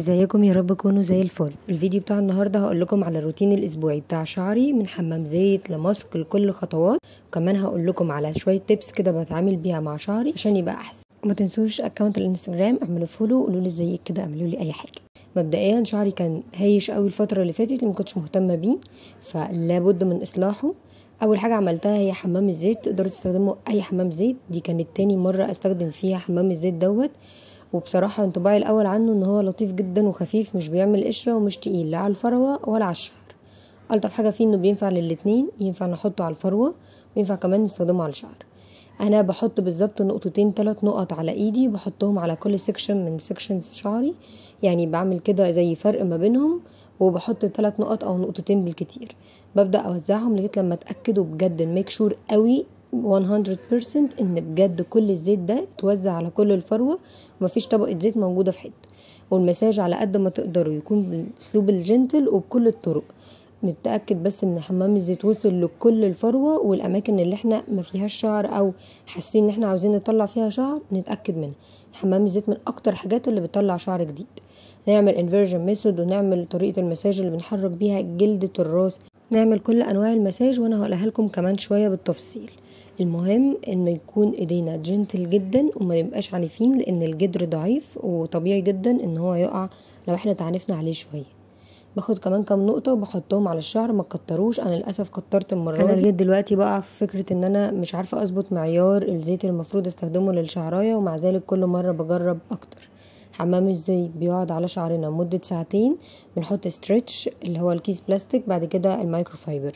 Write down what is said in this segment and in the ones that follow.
ازيكم يا رب تكونوا زي الفل الفيديو بتاع النهارده هقول لكم على الروتين الاسبوعي بتاع شعري من حمام زيت لماسك لكل خطوات وكمان هقول لكم على شويه تيبس كده بتعامل بيها مع شعري عشان يبقى احسن ما تنسوش اكونت الانستجرام اعملوا فولو قولوا لي ازيك كده اعملوا لي اي حاجه مبدئيا شعري كان هايش قوي الفتره اللي فاتت ما كنتش مهتمه بيه فلابد من اصلاحه اول حاجه عملتها هي حمام الزيت تقدروا تستخدموا اي حمام زيت دي كانت تاني مره استخدم فيها حمام الزيت دوت وبصراحة انطباعي الأول عنه إن هو لطيف جدا وخفيف مش بيعمل قشرة ومش تقيل لا على الفروة ولا على الشعر ألطف حاجة فيه إنه بينفع للاتنين ينفع نحطه على الفروة وينفع كمان نستخدمه على الشعر أنا بحط بالظبط نقطتين تلات نقط على إيدي بحطهم على كل سكشن من سكشنز شعري يعني بعمل كده زي فرق ما بينهم وبحط تلات نقط أو نقطتين بالكتير ببدأ أوزعهم لغاية لما أتأكد وبجد ميك شور قوي 100% ان بجد كل الزيت ده اتوزع على كل الفروه ومفيش طبقه زيت موجوده في حته والمساج على قد ما تقدروا يكون بالاسلوب الجنتل وبكل الطرق نتاكد بس ان حمام الزيت وصل لكل الفروه والاماكن اللي احنا ما فيهاش شعر او حاسين ان احنا عاوزين نطلع فيها شعر نتاكد منها حمام الزيت من اكتر حاجات اللي بتطلع شعر جديد نعمل انفيرجن ميثود ونعمل طريقه المساج اللي بنحرك بيها جلده الراس نعمل كل انواع المساج وانا هقولها لكم كمان شويه بالتفصيل المهم ان يكون ايدينا جنتل جدا وما نبقاش عنيفين لان الجدر ضعيف وطبيعي جدا ان هو يقع لو احنا تعنفنا عليه شويه باخد كمان كام نقطة وبحطهم على الشعر ما كتروش انا للاسف كترت المرة دي انا لغاية دلوقتي بقع في فكرة ان انا مش عارفة اظبط معيار الزيت المفروض استخدمه للشعراية ومع ذلك كل مرة بجرب اكتر حمام الزيت بيقعد على شعرنا مدة ساعتين بنحط ستريتش اللي هو الكيس بلاستيك بعد كده المايكروفايبر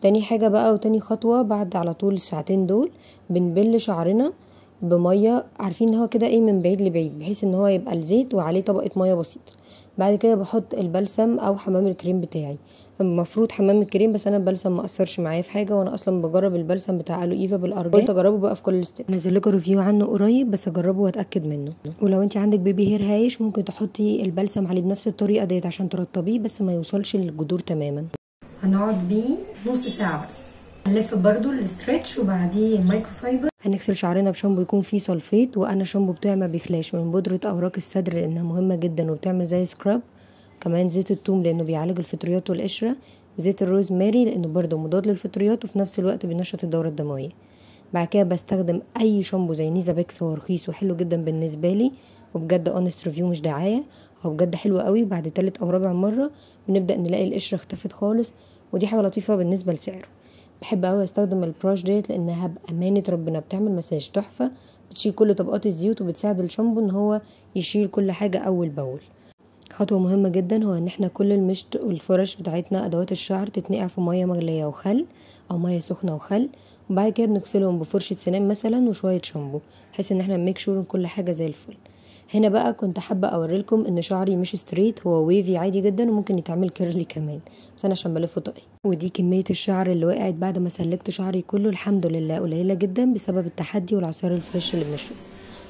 تاني حاجة بقى وتاني خطوة بعد على طول الساعتين دول بنبل شعرنا بمية عارفين هو كده ايه من بعيد لبعيد بحيث ان هو يبقى الزيت وعليه طبقة مية بسيطة بعد كده بحط البلسم او حمام الكريم بتاعي المفروض حمام الكريم بس انا البلسم ما اثرش معايا في حاجه وانا اصلا بجرب البلسم بتاع الو ايفا بالارجاء قلت اجربه بقى في كل الستيب نزل لكم ريفيو عنه قريب بس اجربه واتاكد منه ولو انت عندك بيبي هير هايش ممكن تحطي البلسم عليه بنفس الطريقه ديت عشان ترطبيه بس ما يوصلش للجذور تماما هنقعد بيه نص ساعه بس هنلف برضو الاسترتش وبعديه المايكرو فايبر هنغسل شعرنا بشامبو يكون فيه سلفيت وانا شامبو بتاعي ما بيخلاش من بودره اوراق الصدر لانها مهمه جدا وبتعمل زي سكراب كمان زيت التوم لانه بيعالج الفطريات والقشره وزيت الروز ماري لانه برضه مضاد للفطريات وفي نفس الوقت بينشط الدوره الدمويه بعد كده بستخدم اي شامبو زي نيزا بيكس هو رخيص وحلو جدا بالنسبه لي وبجد اونست ريفيو مش دعايه هو بجد حلو قوي بعد تالت او رابع مره بنبدا نلاقي القشره اختفت خالص ودي حاجه لطيفه بالنسبه لسعره بحب قوي استخدم البراش ديت لانها بامانه ربنا بتعمل مساج تحفه بتشيل كل طبقات الزيوت وبتساعد الشامبو ان هو يشيل كل حاجه اول باول خطوه مهمه جدا هو ان احنا كل المشط والفرش بتاعتنا ادوات الشعر تتنقع في ميه مغليه وخل او ميه سخنه وخل وبعد كده بنغسلهم بفرشه سنان مثلا وشويه شامبو بحيث ان احنا نميك شور كل حاجه زي الفل هنا بقى كنت حابه اوريلكم ان شعري مش ستريت هو ويفي عادي جدا وممكن يتعمل كيرلي كمان بس انا عشان بلفه طقي ودي كميه الشعر اللي وقعت بعد ما سلكت شعري كله الحمد لله قليله جدا بسبب التحدي والعصير الفريش اللي بنشربه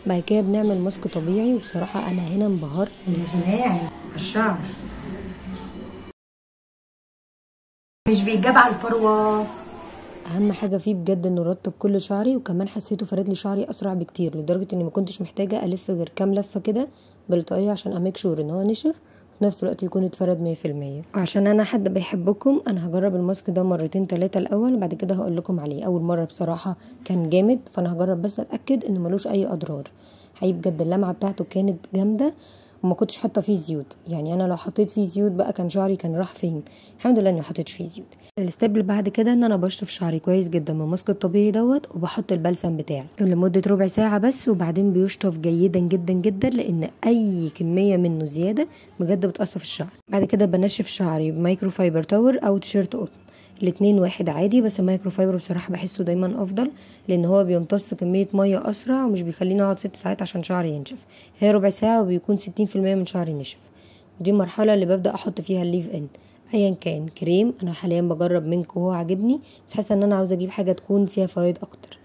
بعد كده بنعمل ماسك طبيعي وبصراحه انا هنا انبهرت بالفناعي الشعر مش بيجاب على الفروه اهم حاجه فيه بجد انه رطب كل شعري وكمان حسيته فرد لي شعري اسرع بكتير لدرجه اني ما كنتش محتاجه الف غير كام لفه كده بالطاقيه عشان اميك شور ان هو نشف في نفس الوقت يكون اتفرد مية في المية وعشان انا حد بيحبكم انا هجرب الماسك ده مرتين تلاتة الاول وبعد كده هقول لكم عليه اول مره بصراحه كان جامد فانا هجرب بس اتاكد ان ملوش اي اضرار حقيقي بجد اللمعه بتاعته كانت جامده وما كنتش حاطه فيه زيوت يعني انا لو حطيت فيه زيوت بقى كان شعري كان راح فين الحمد لله اني ما حطيتش فيه زيوت الستيب اللي بعد كده ان انا بشطف شعري كويس جدا بالماسك الطبيعي دوت وبحط البلسم بتاعي لمده ربع ساعه بس وبعدين بيشطف جيدا جدا جدا لان اي كميه منه زياده بجد بتاثر في الشعر بعد كده بنشف شعري بمايكرو فايبر تاور او تيشيرت قطن الاتنين واحد عادي بس المايكروفايبر بصراحه بحسه دايما افضل لان هو بيمتص كميه ميه اسرع ومش بيخليني اقعد ست ساعات عشان شعري ينشف هي ربع ساعه وبيكون ستين في المية من شعري نشف ودي المرحله اللي ببدا احط فيها الليف ان ايا كان كريم انا حاليا بجرب منك وهو عاجبني بس حاسه ان انا عاوزه اجيب حاجه تكون فيها فوائد اكتر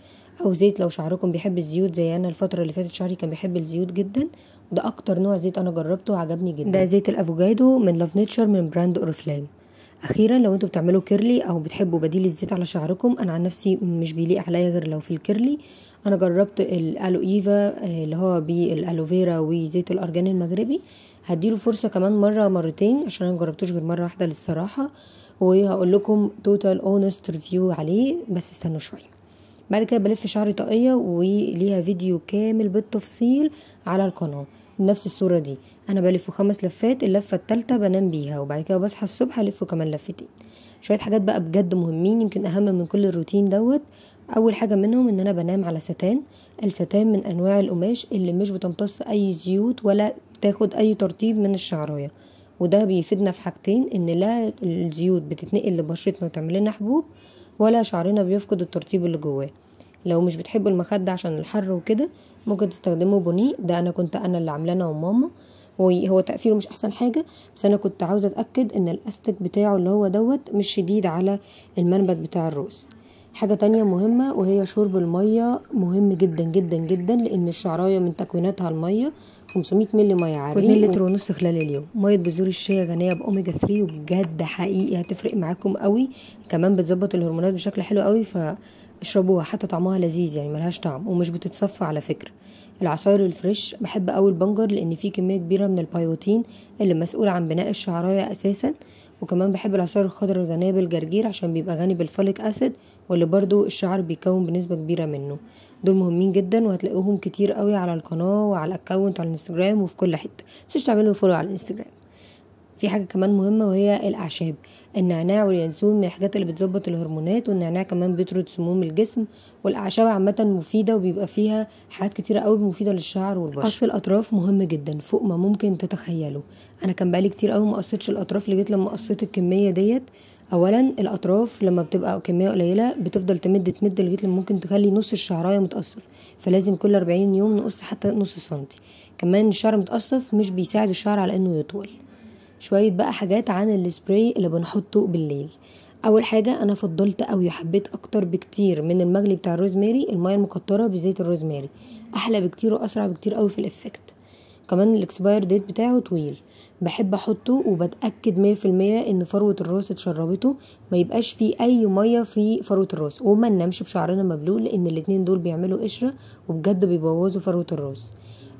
او زيت لو شعركم بيحب الزيوت زي انا الفتره اللي فاتت شعري كان بيحب الزيوت جدا وده اكتر نوع زيت انا جربته وعجبني جدا ده زيت الافوكادو من لاف نيتشر من براند اورفلام اخيرا لو انتوا بتعملوا كيرلي او بتحبوا بديل الزيت على شعركم انا عن نفسي مش بيليق عليا غير لو في الكيرلي انا جربت الالو ايفا اللي هو بالالوفيرا وزيت الارجان المغربي هديله فرصه كمان مره مرتين عشان انا مجربتوش غير مره واحده للصراحه وهقول لكم توتال اونست ريفيو عليه بس استنوا شويه بعد كده بلف شعري طاقيه وليها فيديو كامل بالتفصيل على القناه نفس الصورة دي أنا بلفه خمس لفات اللفة التالتة بنام بيها وبعد كده بصحى الصبح ألفه كمان لفتين شوية حاجات بقى بجد مهمين يمكن أهم من كل الروتين دوت أول حاجة منهم إن أنا بنام على ستان الستان من أنواع القماش اللي مش بتمتص أي زيوت ولا تاخد أي ترطيب من الشعراية وده بيفيدنا في حاجتين ان لا الزيوت بتتنقل لبشرتنا وتعمل لنا حبوب ولا شعرنا بيفقد الترطيب اللي جواه لو مش بتحبوا المخدة عشان الحر وكده ممكن تستخدمه بونيه ده انا كنت انا اللي عاملاه انا وماما هو تقفيله مش احسن حاجه بس انا كنت عاوزه اتاكد ان الاستك بتاعه اللي هو دوت مش شديد على المنبت بتاع الروس حاجه تانية مهمه وهي شرب الميه مهم جدا جدا جدا لان الشعرايه من تكويناتها الميه 500 مللي ميه عادي و2 لتر ونص خلال اليوم ميه بذور الشيا غنيه باوميجا 3 وبجد حقيقي هتفرق معاكم قوي كمان بتظبط الهرمونات بشكل حلو قوي ف اشربوها حتى طعمها لذيذ يعني ملهاش طعم ومش بتتصفى على فكرة العصاير الفريش بحب أوي البنجر لأن فيه كمية كبيرة من البيوتين اللي مسؤول عن بناء الشعراية أساسا وكمان بحب العصاير الخضر الغنية بالجرجير عشان بيبقى غني بالفوليك أسيد واللي برضو الشعر بيكون بنسبة كبيرة منه دول مهمين جدا وهتلاقوهم كتير قوي على القناة وعلى الأكونت على الانستجرام وفي كل حتة متنسوش تعملوا فولو على الانستجرام في حاجه كمان مهمه وهي الاعشاب النعناع واليانسون من الحاجات اللي بتظبط الهرمونات والنعناع كمان بيطرد سموم الجسم والاعشاب عامه مفيده وبيبقى فيها حاجات كتيره قوي مفيده للشعر والبشره قص الاطراف مهم جدا فوق ما ممكن تتخيله انا كان بقالي كتير قوي ما قصيتش الاطراف لجيت لما قصيت الكميه ديت اولا الاطراف لما بتبقى كميه قليله بتفضل تمد تمد لغايه لما ممكن تخلي نص الشعرايه متقصف فلازم كل 40 يوم نقص حتى نص سنتي كمان الشعر متقصف مش بيساعد الشعر على انه يطول شويه بقى حاجات عن السبراي اللي بنحطه بالليل اول حاجه انا فضلت أو وحبيت اكتر بكتير من المجلي بتاع الروزماري الميه المكتره بزيت الروزماري احلى بكتير واسرع بكتير قوي في الافكت كمان الاكسباير ديت بتاعه طويل بحب احطه وبتاكد مية في المية ان فروه الراس اتشربته ما يبقاش فيه اي ميه في فروه الراس وما ننامش بشعرنا مبلول لان الاتنين دول بيعملوا قشره وبجد بيبوظوا فروه الراس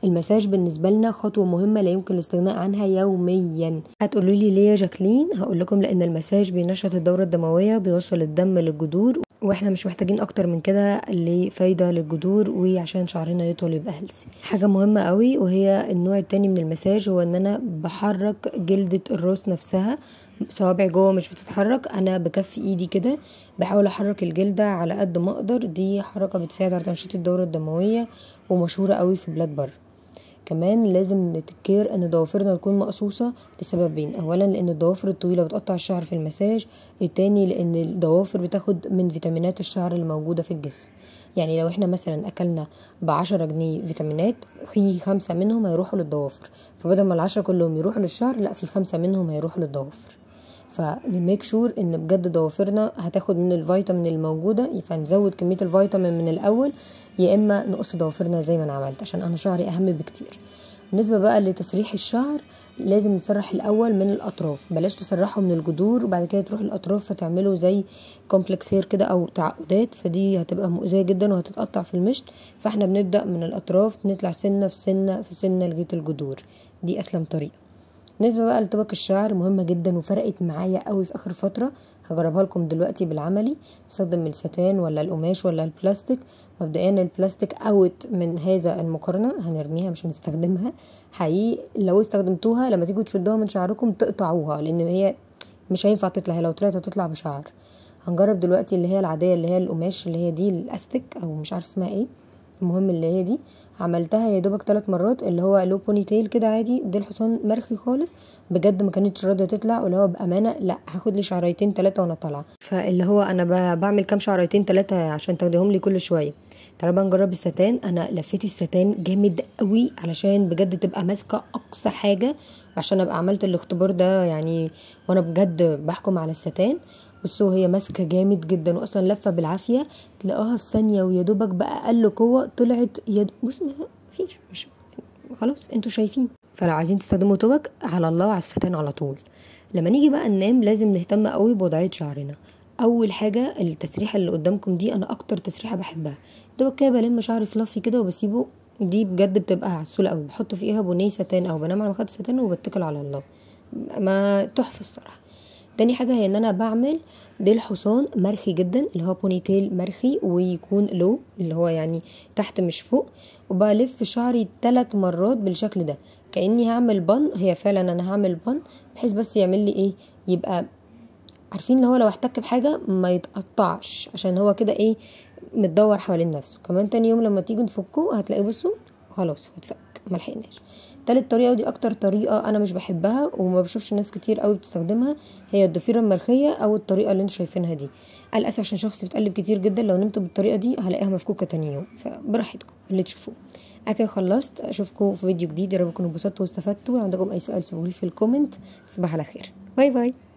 المساج بالنسبه لنا خطوه مهمه لا يمكن الاستغناء عنها يوميا هتقولوا لي ليه يا جاكلين هقول لكم لان المساج بينشط الدوره الدمويه بيوصل الدم للجذور واحنا مش محتاجين اكتر من كده لفايده للجذور وعشان شعرنا يطول يبقى هيلثي حاجه مهمه قوي وهي النوع التاني من المساج هو ان انا بحرك جلده الراس نفسها صوابعي جوه مش بتتحرك انا بكف ايدي كده بحاول احرك الجلده على قد ما اقدر دي حركه بتساعد على تنشيط الدوره الدمويه ومشهوره قوي في بلاد بره كمان لازم نتكير ان ضوافرنا تكون مقصوصه لسببين اولا لان الضوافر الطويله بتقطع الشعر في المساج التاني لان الضوافر بتاخد من فيتامينات الشعر الموجودة في الجسم يعني لو احنا مثلا اكلنا بعشرة جنيه فيتامينات في خمسة منهم هيروحوا للضوافر فبدل ما العشرة كلهم يروحوا للشعر لا في خمسة منهم هيروحوا للضوافر فنميك شور ان بجد ضوافرنا هتاخد من الفيتامين الموجوده فنزود كميه الفيتامين من الاول يا اما نقص ضوافرنا زي ما انا عملت عشان انا شعري اهم بكتير بالنسبه بقى لتسريح الشعر لازم نسرح الاول من الاطراف بلاش تسرحه من الجذور وبعد كده تروح الاطراف فتعمله زي كومبلكس هير كده او تعقدات فدي هتبقى مؤذيه جدا وهتتقطع في المشط فاحنا بنبدا من الاطراف نطلع سنه في سنه في سنه لغايه الجذور دي اسلم طريقه بالنسبه بقى لطبق الشعر مهمه جدا وفرقت معايا قوي في اخر فتره هجربها لكم دلوقتي بالعملي استخدم الستان ولا القماش ولا البلاستيك مبدئيا البلاستيك اوت من هذا المقارنه هنرميها مش هنستخدمها حقيقي لو استخدمتوها لما تيجوا تشدوها من شعركم تقطعوها لان هي مش هينفع تطلع هي لو طلعت هتطلع بشعر هنجرب دلوقتي اللي هي العاديه اللي هي القماش اللي هي دي الاستيك او مش عارف اسمها ايه المهم اللي هي دي عملتها يا دوبك ثلاث مرات اللي هو لو بوني تيل كده عادي دي الحصان مرخي خالص بجد ما كانتش راضيه تطلع واللي هو بامانه لا هاخد لي شعريتين ثلاثه وانا طالعه فاللي هو انا بعمل كام شعريتين ثلاثه عشان تاخديهم لي كل شويه تعالى بقى نجرب الستان انا لفيت الستان جامد قوي علشان بجد تبقى ماسكه اقصى حاجه عشان ابقى عملت الاختبار ده يعني وانا بجد بحكم على الستان بصوا هي ماسكه جامد جدا واصلا لفه بالعافيه تلاقوها في ثانيه ويا دوبك باقل قوه طلعت يد بص مفيش مش خلاص انتوا شايفين فلو عايزين تستخدموا توك على الله وعلى الستان على طول لما نيجي بقى ننام لازم نهتم قوي بوضعيه شعرنا اول حاجه التسريحه اللي قدامكم دي انا اكتر تسريحه بحبها دوبك كده بلم شعري فلافي كده وبسيبه دي بجد بتبقى عسوله قوي بحط فيها بني ستان او بنام على مخده ستان وبتكل على الله ما تحفه الصراحه تاني حاجه هي ان انا بعمل ديل حصان مرخي جدا اللي هو بونيتيل مرخي ويكون لو اللي هو يعني تحت مش فوق وبلف شعري ثلاث مرات بالشكل ده كاني هعمل بن هي فعلا انا هعمل بن بحيث بس يعمل لي ايه يبقى عارفين اللي هو لو احتك بحاجه ما يتقطعش عشان هو كده ايه متدور حوالين نفسه كمان تاني يوم لما تيجوا تفكوه هتلاقيه بصوا خلاص هو اتفك ما لحقناش تالت طريقه ودي اكتر طريقه انا مش بحبها وما بشوفش ناس كتير قوي بتستخدمها هي الضفيره المرخيه او الطريقه اللي انتوا شايفينها دي للاسف عشان شخص بتقلب كتير جدا لو نمت بالطريقه دي هلاقيها مفكوكه تاني يوم فبراحتكم اللي تشوفوه اكيد خلصت اشوفكم في فيديو جديد يا رب تكونوا اتبسطتوا واستفدتوا لو عندكم اي سؤال سيبوه في الكومنت تصبحوا على خير باي باي